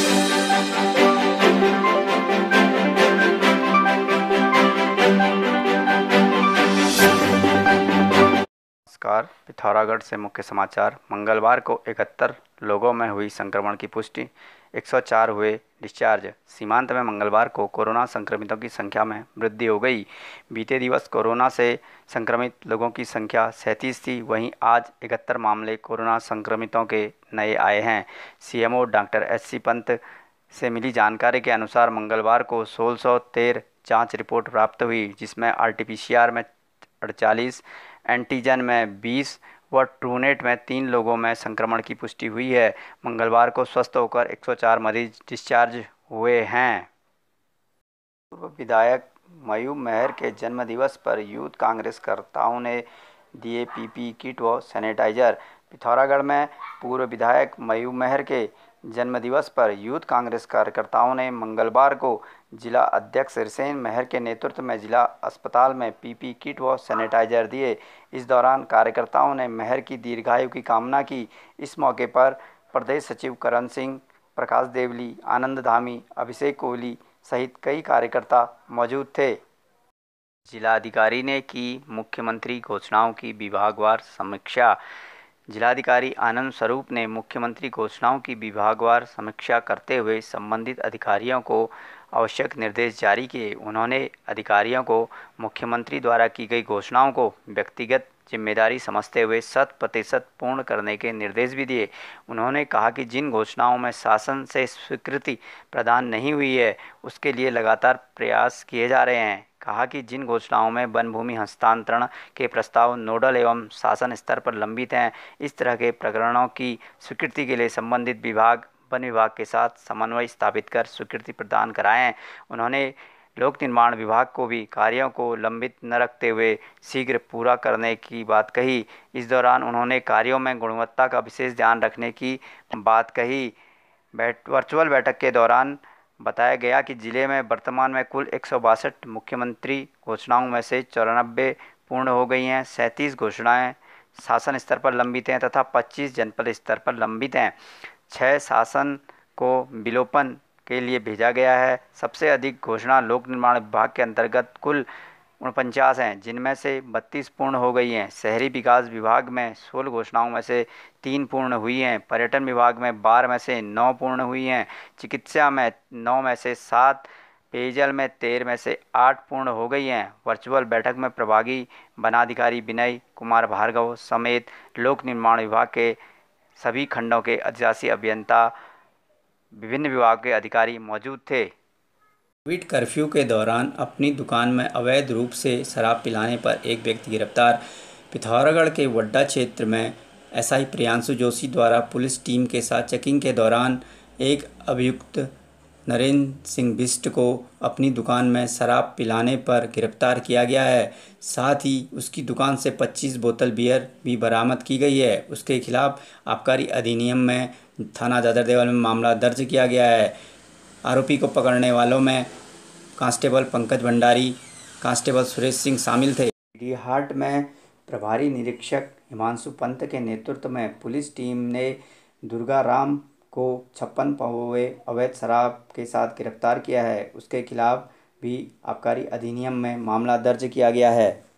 you नमस्कार पिथौरागढ़ से मुख्य समाचार मंगलवार को इकहत्तर लोगों में हुई संक्रमण की पुष्टि 104 हुए डिस्चार्ज सीमांत में मंगलवार को कोरोना संक्रमितों की संख्या में वृद्धि हो गई बीते दिवस कोरोना से संक्रमित लोगों की संख्या सैंतीस थी वहीं आज इकहत्तर मामले कोरोना संक्रमितों के नए आए हैं CMO doctor S C Pant से मिली जानकारी के अनुसार मंगलवार को सोलह जांच रिपोर्ट प्राप्त हुई जिसमें आर में अड़चालीस एंटीजन में बीस व ट्रूनेट में तीन लोगों में संक्रमण की पुष्टि हुई है मंगलवार को स्वस्थ होकर 104 मरीज डिस्चार्ज हुए हैं पूर्व विधायक मयूब मेहर के जन्मदिवस पर यूथ कांग्रेसकर्ताओं ने दिए पीपी किट व सैनिटाइजर पिथौरागढ़ में पूर्व विधायक मयूब मेहर के जन्मदिवस पर यूथ कांग्रेस कार्यकर्ताओं ने मंगलवार को जिला अध्यक्ष रिसेन महर के नेतृत्व में जिला अस्पताल में पीपी किट व सैनिटाइजर दिए इस दौरान कार्यकर्ताओं ने महर की दीर्घायु की कामना की इस मौके पर प्रदेश सचिव करण सिंह प्रकाश देवली आनंद धामी अभिषेक कोहली सहित कई कार्यकर्ता मौजूद थे जिलाधिकारी ने की मुख्यमंत्री घोषणाओं की विभागवार समीक्षा जिलाधिकारी आनंद स्वरूप ने मुख्यमंत्री घोषणाओं की विभागवार समीक्षा करते हुए संबंधित अधिकारियों को आवश्यक निर्देश जारी किए उन्होंने अधिकारियों को मुख्यमंत्री द्वारा की गई घोषणाओं को व्यक्तिगत जिम्मेदारी समझते हुए शत प्रतिशत पूर्ण करने के निर्देश भी दिए उन्होंने कहा कि जिन घोषणाओं में शासन से स्वीकृति प्रदान नहीं हुई है उसके लिए लगातार प्रयास किए जा रहे हैं कहा कि जिन घोषणाओं में वन भूमि हस्तांतरण के प्रस्ताव नोडल एवं शासन स्तर पर लंबित हैं इस तरह के प्रकरणों की स्वीकृति के लिए संबंधित विभाग वन विभाग के साथ समन्वय स्थापित कर स्वीकृति प्रदान कराएं उन्होंने लोक निर्माण विभाग को भी कार्यों को लंबित न रखते हुए शीघ्र पूरा करने की बात कही इस दौरान उन्होंने कार्यों में गुणवत्ता का विशेष ध्यान रखने की बात कही बैठ वर्चुअल बैठक के दौरान बताया गया कि जिले में वर्तमान में कुल एक मुख्यमंत्री घोषणाओं में से चौरानबे पूर्ण हो गई हैं सैंतीस घोषणाएँ शासन स्तर पर लंबित हैं तथा 25 जनपद स्तर पर लंबित हैं छः शासन को विलोपन के लिए भेजा गया है सबसे अधिक घोषणा लोक निर्माण विभाग के अंतर्गत कुल उनपचास हैं जिनमें से बत्तीस पूर्ण हो गई हैं शहरी विकास विभाग में सोलह घोषणाओं में से तीन पूर्ण हुई हैं पर्यटन विभाग में बारह में से नौ पूर्ण हुई हैं चिकित्सा में नौ में से सात पेयजल में तेरह में से आठ पूर्ण हो गई हैं वर्चुअल बैठक में प्रभागी वनाधिकारी विनय कुमार भार्गव समेत लोक निर्माण विभाग के सभी खंडों के अधिशासी अभियंता विभिन्न विभाग के अधिकारी मौजूद थे कोविड कर्फ्यू के दौरान अपनी दुकान में अवैध रूप से शराब पिलाने पर एक व्यक्ति गिरफ्तार पिथौरागढ़ के वड्डा क्षेत्र में एसआई प्रियांशु जोशी द्वारा पुलिस टीम के साथ चेकिंग के दौरान एक अभियुक्त नरेंद्र सिंह बिस्ट को अपनी दुकान में शराब पिलाने पर गिरफ्तार किया गया है साथ ही उसकी दुकान से 25 बोतल बियर भी बरामद की गई है उसके खिलाफ आबकारी अधिनियम में थाना दादर देवल में मामला दर्ज किया गया है आरोपी को पकड़ने वालों में कांस्टेबल पंकज भंडारी कांस्टेबल सुरेश सिंह शामिल थे डीहाट में प्रभारी निरीक्षक हिमांशु पंत के नेतृत्व में पुलिस टीम ने दुर्गा राम को छप्पन पवे अवैध शराब के साथ गिरफ्तार किया है उसके खिलाफ भी आबकारी अधिनियम में मामला दर्ज किया गया है